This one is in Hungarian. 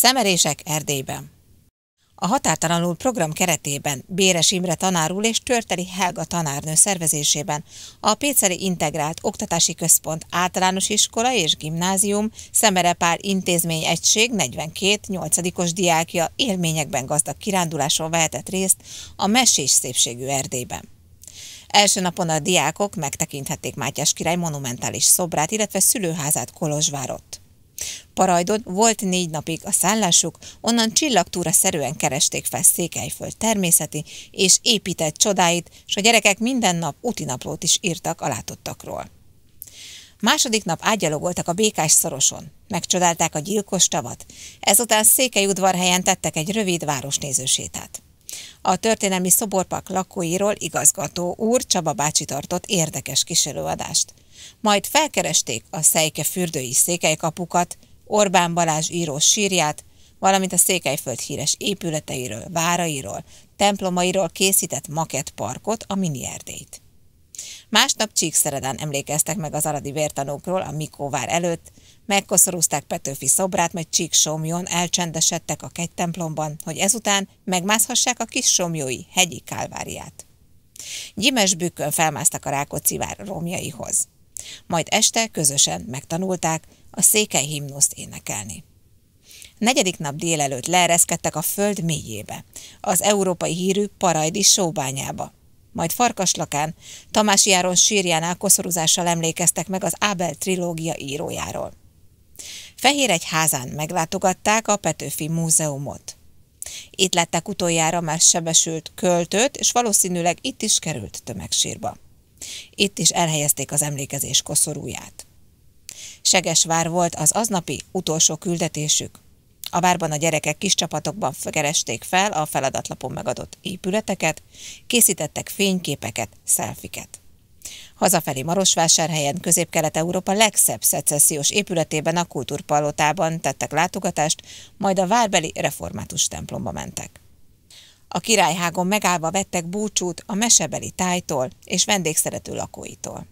Szemerések Erdélyben. A Határtalanul program keretében Béres Imre tanárul és Törteli Helga tanárnő szervezésében a Péceli Integrált Oktatási Központ Általános Iskola és Gimnázium Szemerepár Intézmény Egység 42 8 diákja élményekben gazdag kiránduláson vehetett részt a mesés szépségű Erdélyben. Első napon a diákok megtekinthették Mátyás király monumentális szobrát, illetve szülőházát Kolozsvárot. Parajdon volt négy napig a szállásuk, onnan csillagtúra szerűen keresték fel Székelyföld természeti és épített csodáit, és a gyerekek minden nap útinaplót is írtak a látottakról. Második nap ágyalogoltak a békás szoroson, megcsodálták a gyilkos tavat, ezután Székely udvarhelyen tettek egy rövid városnézősétát. A történelmi szoborpak lakóiról igazgató úr Csaba bácsi tartott érdekes kísérőadást. Majd felkeresték a Szejke fürdői székelykapukat, Orbán Balázs író sírját, valamint a Székelyföld híres épületeiről, várairól, templomairól készített parkot a mini erdélyt. Másnap Csíkszeredán emlékeztek meg az aradi vértanúkról a Mikóvár előtt, megkoszorúzták Petőfi szobrát, majd Csíksomjon elcsendesedtek a kegytemplomban, hogy ezután megmászhassák a kis somjói hegyi kálváriát. Gyimes bükkön felmásztak a Rákóczi vár romjaihoz majd este közösen megtanulták a székely himnuszt énekelni. Negyedik nap délelőtt leereszkedtek a föld mélyébe, az európai hírű Parajdi sóbányába. Majd Farkaslakán, Tamás Járon sírjánál koszorúzással emlékeztek meg az Ábel trilógia írójáról. Fehér egy házán meglátogatták a Petőfi Múzeumot. Itt lettek utoljára már sebesült költőt, és valószínűleg itt is került tömegsírba. Itt is elhelyezték az emlékezés koszorúját. Segesvár volt az aznapi utolsó küldetésük. A várban a gyerekek kis csapatokban keresték fel a feladatlapon megadott épületeket, készítettek fényképeket, szelfiket. Hazafelé Marosvásárhelyen, Közép-Kelet-Európa legszebb szecessziós épületében a kultúrpalotában tettek látogatást, majd a várbeli református templomba mentek. A királyhágon megállva vettek búcsút a mesebeli tájtól és vendégszerető lakóitól.